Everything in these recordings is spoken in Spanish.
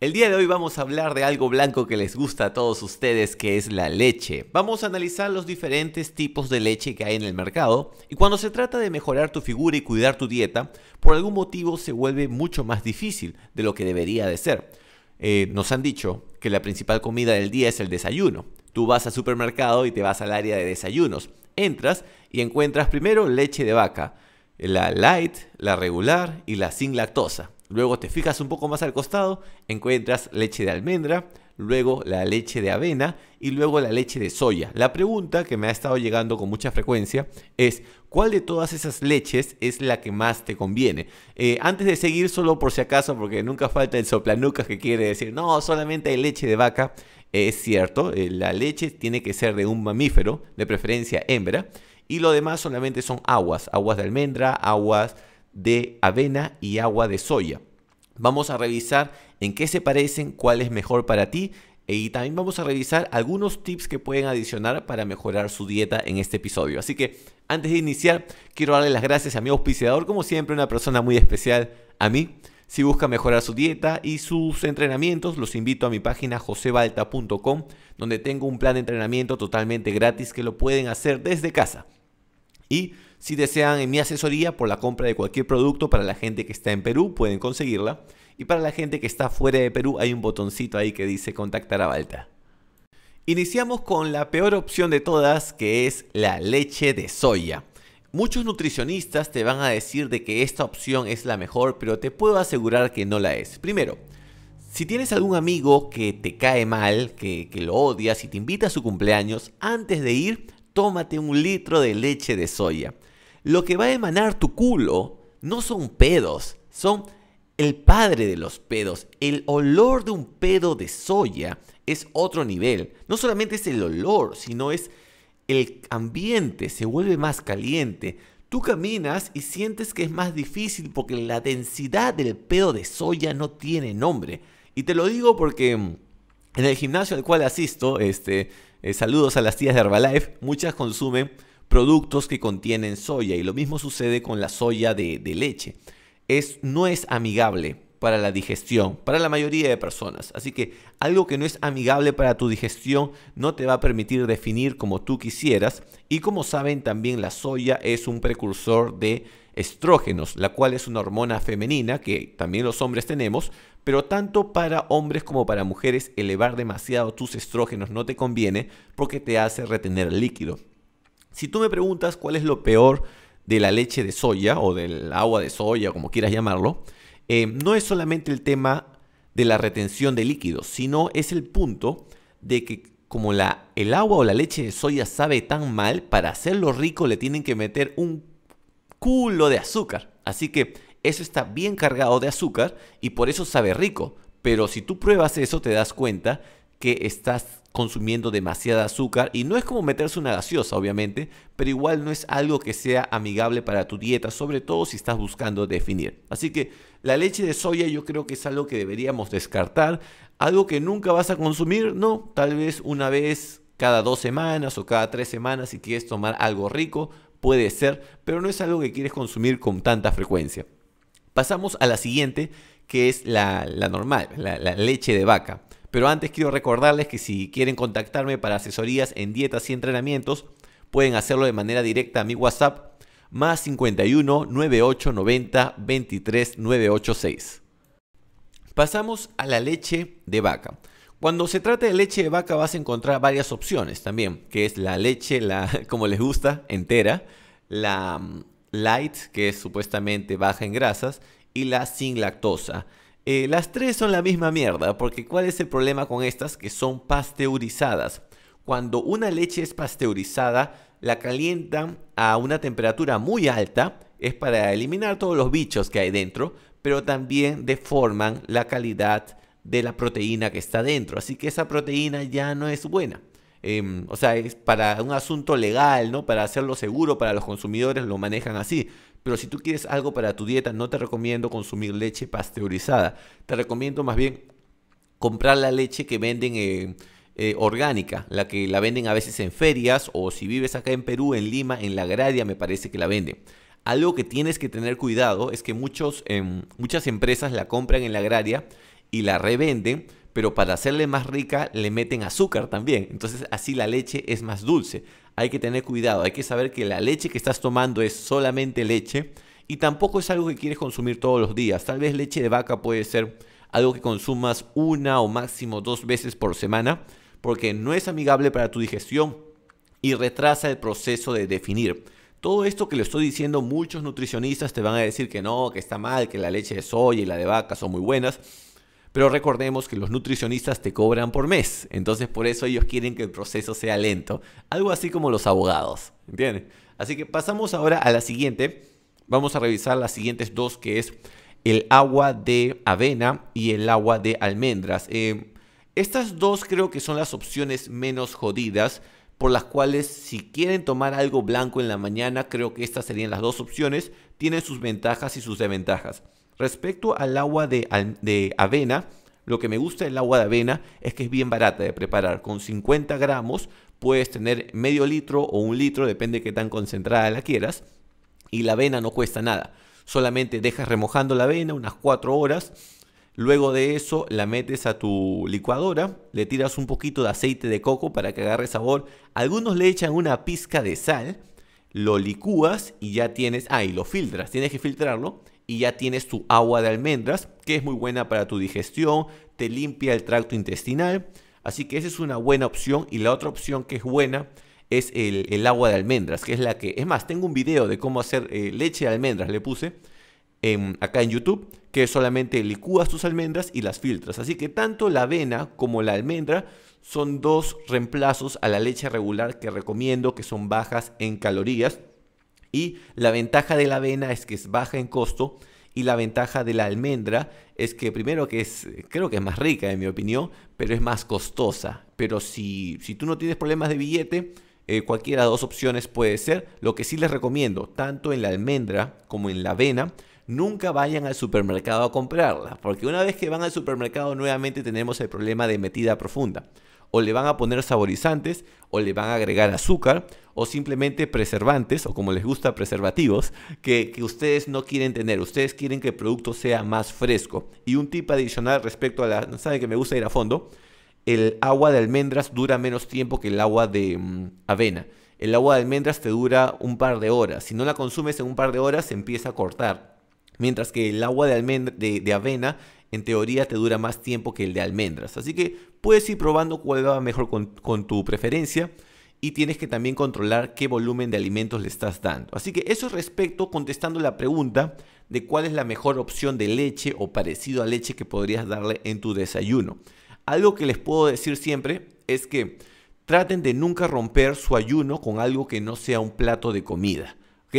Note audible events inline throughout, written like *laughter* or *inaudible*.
El día de hoy vamos a hablar de algo blanco que les gusta a todos ustedes, que es la leche. Vamos a analizar los diferentes tipos de leche que hay en el mercado y cuando se trata de mejorar tu figura y cuidar tu dieta, por algún motivo se vuelve mucho más difícil de lo que debería de ser. Eh, nos han dicho que la principal comida del día es el desayuno. Tú vas al supermercado y te vas al área de desayunos. Entras y encuentras primero leche de vaca, la light, la regular y la sin lactosa. Luego te fijas un poco más al costado, encuentras leche de almendra, luego la leche de avena y luego la leche de soya. La pregunta que me ha estado llegando con mucha frecuencia es, ¿cuál de todas esas leches es la que más te conviene? Eh, antes de seguir, solo por si acaso, porque nunca falta el soplanucas que quiere decir, no, solamente hay leche de vaca. Eh, es cierto, eh, la leche tiene que ser de un mamífero, de preferencia hembra, y lo demás solamente son aguas, aguas de almendra, aguas de avena y agua de soya. Vamos a revisar en qué se parecen, cuál es mejor para ti e y también vamos a revisar algunos tips que pueden adicionar para mejorar su dieta en este episodio. Así que antes de iniciar, quiero darle las gracias a mi auspiciador, como siempre, una persona muy especial a mí. Si busca mejorar su dieta y sus entrenamientos, los invito a mi página josebalta.com, donde tengo un plan de entrenamiento totalmente gratis que lo pueden hacer desde casa. Y si desean en mi asesoría por la compra de cualquier producto para la gente que está en Perú, pueden conseguirla. Y para la gente que está fuera de Perú hay un botoncito ahí que dice contactar a Balta. Iniciamos con la peor opción de todas, que es la leche de soya. Muchos nutricionistas te van a decir de que esta opción es la mejor, pero te puedo asegurar que no la es. Primero, si tienes algún amigo que te cae mal, que, que lo odias y te invita a su cumpleaños, antes de ir, tómate un litro de leche de soya. Lo que va a emanar tu culo no son pedos, son el padre de los pedos. El olor de un pedo de soya es otro nivel. No solamente es el olor, sino es el ambiente, se vuelve más caliente. Tú caminas y sientes que es más difícil porque la densidad del pedo de soya no tiene nombre. Y te lo digo porque mm, en el gimnasio al cual asisto, este, eh, saludos a las tías de Herbalife, muchas consumen productos que contienen soya y lo mismo sucede con la soya de, leche. Es, no es amigable para la digestión, para la mayoría de personas. Así que algo que no es amigable para tu digestión no te va a permitir definir como tú quisieras. Y como saben también la soya es un precursor de estrógenos, la cual es una hormona femenina que también los hombres tenemos, pero tanto para hombres como para mujeres elevar demasiado tus estrógenos no te conviene porque te hace retener líquido. Si tú me preguntas cuál es lo peor de la leche de soya o del agua de soya, como quieras llamarlo, eh, no es solamente el tema de la retención de líquidos, sino es el punto de que como la, el agua o la leche de soya sabe tan mal, para hacerlo rico le tienen que meter un culo de azúcar. Así que eso está bien cargado de azúcar y por eso sabe rico. Pero si tú pruebas eso te das cuenta que estás consumiendo demasiada azúcar y no es como meterse una gaseosa obviamente, pero igual no es algo que sea amigable para tu dieta, sobre todo si estás buscando definir. Así que la leche de soya yo creo que es algo que deberíamos descartar, algo que nunca vas a consumir, no, tal vez una vez cada dos semanas o cada tres semanas si quieres tomar algo rico, puede ser, pero no es algo que quieres consumir con tanta frecuencia. Pasamos a la siguiente, que es la, normal, la, la leche de vaca. Pero antes quiero recordarles que si quieren contactarme para asesorías en dietas y entrenamientos, pueden hacerlo de manera directa a mi WhatsApp más 51 98 90 23 986. Pasamos a la leche de vaca. Cuando se trata de leche de vaca vas a encontrar varias opciones también, que es la leche, la, *laughs* como les gusta, entera, la mm, light, que es supuestamente baja en grasas, y la sin lactosa. Eh, las tres son la misma mierda, porque ¿cuál es el problema con estas que son pasteurizadas? Cuando una leche es pasteurizada, la calientan a una temperatura muy alta, es para eliminar todos los bichos que hay dentro, pero también deforman la calidad de la proteína que está dentro, así que esa proteína ya no es buena. Em, o sea, es para un asunto legal, ¿no? Para hacerlo seguro para los consumidores lo manejan así. Pero si tú quieres algo para tu dieta, no te recomiendo consumir leche pasteurizada. Te recomiendo más bien comprar la leche que venden eh, eh, orgánica, la que la venden a veces en ferias o si vives acá en Perú, en Lima, en La agraria me parece que la venden. Algo que tienes que tener cuidado es que muchos, em, muchas empresas la compran en La Agraria y la revenden pero para hacerle más rica le meten azúcar también. Entonces así la leche es más dulce. Hay que tener cuidado, hay que saber que la leche que estás tomando es solamente leche y tampoco es algo que quieres consumir todos los días. Tal vez leche de vaca puede ser algo que consumas una o máximo dos veces por semana porque no es amigable para tu digestión y retrasa el proceso de definir. Todo esto que le estoy diciendo, muchos nutricionistas te van a decir que no, que está mal, que la leche de soya y la de vaca son muy buenas, pero recordemos que los nutricionistas te cobran por mes, entonces por eso ellos quieren que el proceso sea lento, algo así como los abogados, ¿Entiendes? Así que pasamos ahora a la siguiente, vamos a revisar las siguientes dos que es el agua de avena y el agua de almendras. Eh, estas dos creo que son las opciones menos jodidas por las cuales si quieren tomar algo blanco en la mañana, creo que estas serían las dos opciones, tienen sus ventajas y sus desventajas. Respecto al agua de, avena, lo que me gusta del agua de avena es que es bien barata de preparar. Con 50 gramos puedes tener medio litro o un litro, depende de qué tan concentrada la quieras. Y la avena no cuesta nada. Solamente dejas remojando la avena unas 4 horas. Luego de eso la metes a tu licuadora, le tiras un poquito de aceite de coco para que agarre sabor. Algunos le echan una pizca de sal, lo licúas y ya tienes, ah, y lo filtras, tienes que filtrarlo y ya tienes tu agua de almendras, que es muy buena para tu digestión, te limpia el tracto intestinal. Así que esa es una buena opción. Y la otra opción que es buena es el, agua de almendras, que es la que... Es más, tengo un video de cómo hacer eh, leche de almendras, le puse acá en YouTube, que solamente licúas tus almendras y las filtras. Así que tanto la avena como la almendra son dos reemplazos a la leche regular que recomiendo, que son bajas en calorías y la ventaja de la avena es que es baja en costo y la ventaja de la almendra es que primero que es, creo que es más rica en mi opinión, pero es más costosa. Pero si, si tú no tienes problemas de billete, eh, cualquiera de dos opciones puede ser. Lo que sí les recomiendo, tanto en la almendra como en la avena, nunca vayan al supermercado a comprarla, porque una vez que van al supermercado nuevamente tenemos el problema de metida profunda. O le van a poner saborizantes, o le van a agregar azúcar, o simplemente preservantes, o como les gusta, preservativos, que, ustedes no quieren tener. Ustedes quieren que el producto sea más fresco. Y un tip adicional respecto a la... sabe que me gusta ir a fondo? El agua de almendras dura menos tiempo que el agua de mm, avena. El agua de almendras te dura un par de horas. Si no la consumes en un par de horas, se empieza a cortar mientras que el agua de, de, avena en teoría te dura más tiempo que el de almendras. Así que puedes ir probando cuál va mejor con, con tu preferencia y tienes que también controlar qué volumen de alimentos le estás dando. Así que eso respecto contestando la pregunta de cuál es la mejor opción de leche o parecido a leche que podrías darle en tu desayuno. Algo que les puedo decir siempre es que traten de nunca romper su ayuno con algo que no sea un plato de comida.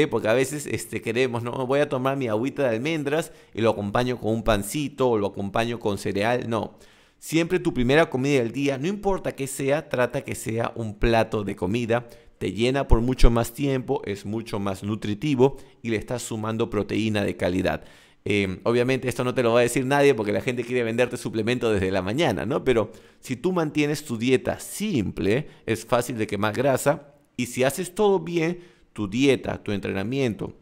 Porque a veces este, queremos, no, voy a tomar mi agüita de almendras y lo acompaño con un pancito o lo acompaño con cereal. No, siempre tu primera comida del día, no importa qué sea, trata que sea un plato de comida. Te llena por mucho más tiempo, es mucho más nutritivo y le estás sumando proteína de calidad. Em, obviamente esto no te lo va a decir nadie porque la gente quiere venderte suplemento desde la mañana, ¿no? Pero si tú mantienes tu dieta simple, es fácil de quemar grasa y si haces todo bien, tu dieta, tu entrenamiento,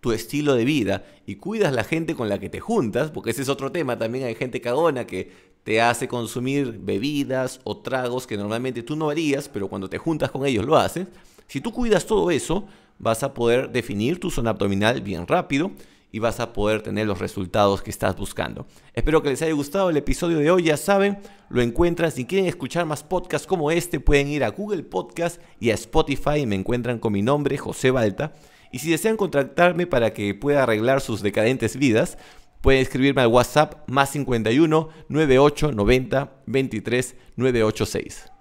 tu estilo de vida y cuidas la gente con la que te juntas, porque ese es otro tema, también hay gente cagona que te hace consumir bebidas o tragos que normalmente tú no harías, pero cuando te juntas con ellos lo haces. Si tú cuidas todo eso, vas a poder definir tu zona abdominal bien rápido y vas a poder tener los resultados que estás buscando. Espero que les haya gustado el episodio de hoy, ya saben, lo encuentran. Si quieren escuchar más podcasts como este, pueden ir a Google Podcast y a Spotify, Y me encuentran con mi nombre, José Balta. Y si desean contactarme para que pueda arreglar sus decadentes vidas, pueden escribirme al WhatsApp más 51 98 90 23 986.